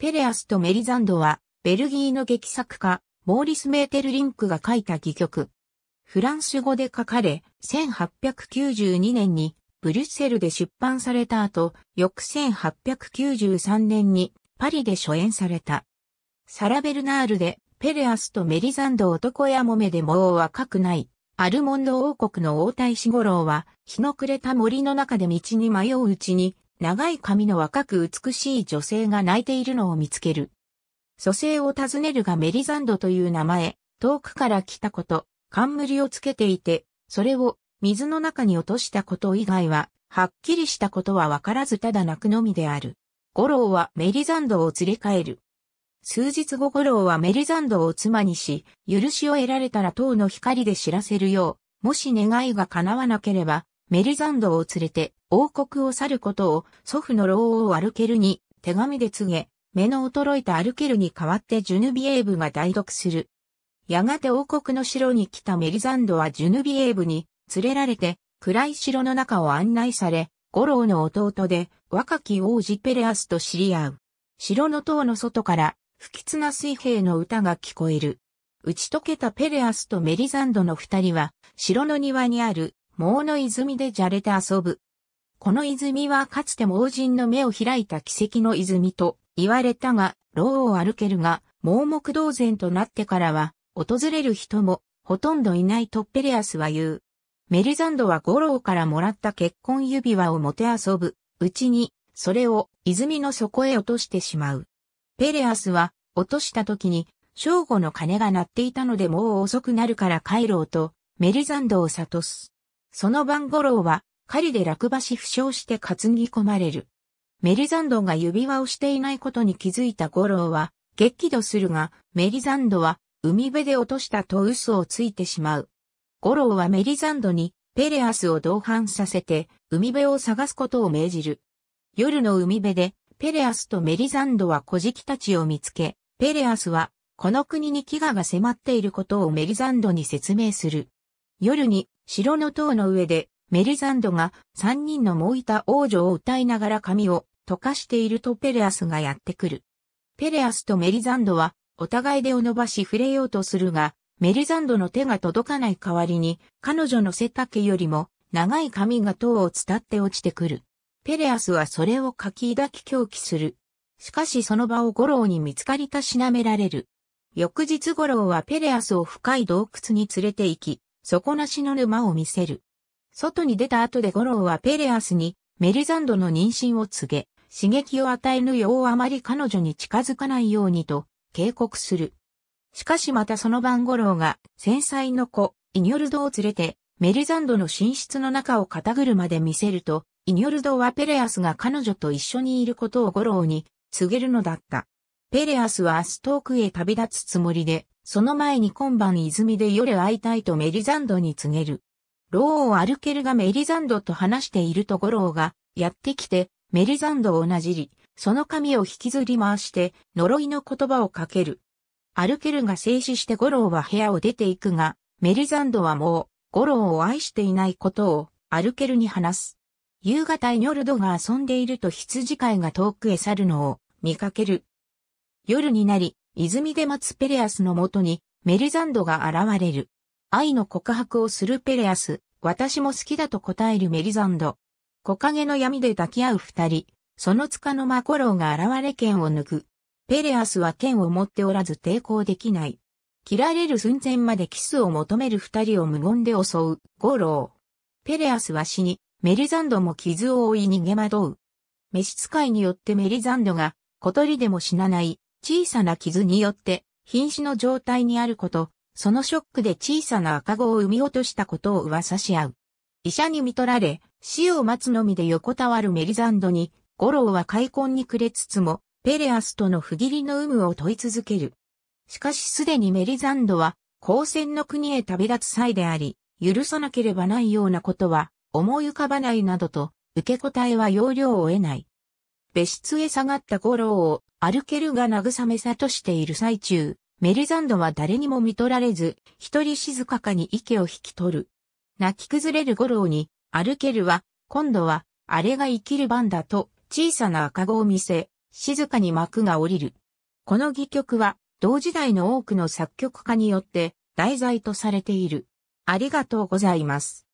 ペレアスとメリザンドは、ベルギーの劇作家、モーリス・メーテルリンクが書いた戯曲。フランス語で書かれ、1892年にブリュッセルで出版された後、翌1893年にパリで初演された。サラベルナールでペレアスとメリザンド男やもめでもはくない。アルモンド王国の王太子五郎は、日の暮れた森の中で道に迷ううちに、長い髪の若く美しい女性が泣いているのを見つける。蘇生を尋ねるがメリザンドという名前、遠くから来たこと、冠をつけていて、それを水の中に落としたこと以外は、はっきりしたことはわからずただ泣くのみである。五郎はメリザンドを連れ帰る。数日後五郎はメリザンドを妻にし、許しを得られたら塔の光で知らせるよう、もし願いが叶わなければ、メリザンドを連れて王国を去ることを祖父の老王アルケルに手紙で告げ、目の衰えたアルケルに代わってジュヌビエーブが代読する。やがて王国の城に来たメリザンドはジュヌビエーブに連れられて暗い城の中を案内され、五郎の弟で若き王子ペレアスと知り合う。城の塔の外から不吉な水兵の歌が聞こえる。打ち解けたペレアスとメリザンドの二人は城の庭にある桃の泉でじゃれて遊ぶ。この泉はかつて盲人の目を開いた奇跡の泉と言われたが、牢を歩けるが、盲目同然となってからは、訪れる人もほとんどいないトッペレアスは言う。メリザンドは五郎からもらった結婚指輪をもて遊ぶ、うちに、それを泉の底へ落としてしまう。ペレアスは、落とした時に、正午の鐘が鳴っていたのでもう遅くなるから帰ろうと、メリザンドを諭す。その晩五郎は狩りで落馬し負傷して担ぎ込まれる。メリザンドが指輪をしていないことに気づいた五郎は激怒するが、メリザンドは海辺で落としたと嘘をついてしまう。五郎はメリザンドにペレアスを同伴させて海辺を探すことを命じる。夜の海辺でペレアスとメリザンドは小敷たちを見つけ、ペレアスはこの国に飢餓が迫っていることをメリザンドに説明する。夜に城の塔の上で、メリザンドが三人のモいた王女を歌いながら髪を溶かしているとペレアスがやってくる。ペレアスとメリザンドはお互い手を伸ばし触れようとするが、メリザンドの手が届かない代わりに彼女の背丈よりも長い髪が塔を伝って落ちてくる。ペレアスはそれをかき抱き狂気する。しかしその場をゴローに見つかりたしなめられる。翌日ゴローはペレアスを深い洞窟に連れて行き、底なしの沼を見せる。外に出た後でゴローはペレアスにメリザンドの妊娠を告げ、刺激を与えぬようあまり彼女に近づかないようにと警告する。しかしまたその晩ゴローが繊細の子、イニョルドを連れてメリザンドの寝室の中を肩車で見せると、イニョルドはペレアスが彼女と一緒にいることをゴローに告げるのだった。ペレアスはアストークへ旅立つつもりで、その前に今晩泉で夜会いたいとメリザンドに告げる。ローを歩けるがメリザンドと話しているとゴローがやってきてメリザンドをなじり、その髪を引きずり回して呪いの言葉をかける。歩けるが静止してゴローは部屋を出ていくが、メリザンドはもうゴローを愛していないことを歩けるに話す。夕方にニョルドが遊んでいると羊飼いが遠くへ去るのを見かける。夜になり、泉で待つペレアスのもとに、メリザンドが現れる。愛の告白をするペレアス、私も好きだと答えるメリザンド。木陰の闇で抱き合う二人、その束のマコローが現れ剣を抜く。ペレアスは剣を持っておらず抵抗できない。切られる寸前までキスを求める二人を無言で襲う、ゴロー。ペレアスは死に、メリザンドも傷を負い逃げ惑う。召使いによってメリザンドが、小鳥でも死なない、小さな傷によって瀕死の状態にあること、そのショックで小さな赤子を産み落としたことを噂し合う。医者に見取られ、死を待つのみで横たわるメリザンドに、ゴローは開墾に暮れつつも、ペレアスとの不義理の有無を問い続ける。しかしすでにメリザンドは、光線の国へ旅立つ際であり、許さなければないようなことは、思い浮かばないなどと、受け答えは要領を得ない。別室へ下がったゴローを歩けるが慰めさとしている最中、メリザンドは誰にも見取られず、一人静かかに池を引き取る。泣き崩れる五郎に、歩けるは、今度は、あれが生きる番だと、小さな赤子を見せ、静かに幕が降りる。この戯曲は、同時代の多くの作曲家によって、題材とされている。ありがとうございます。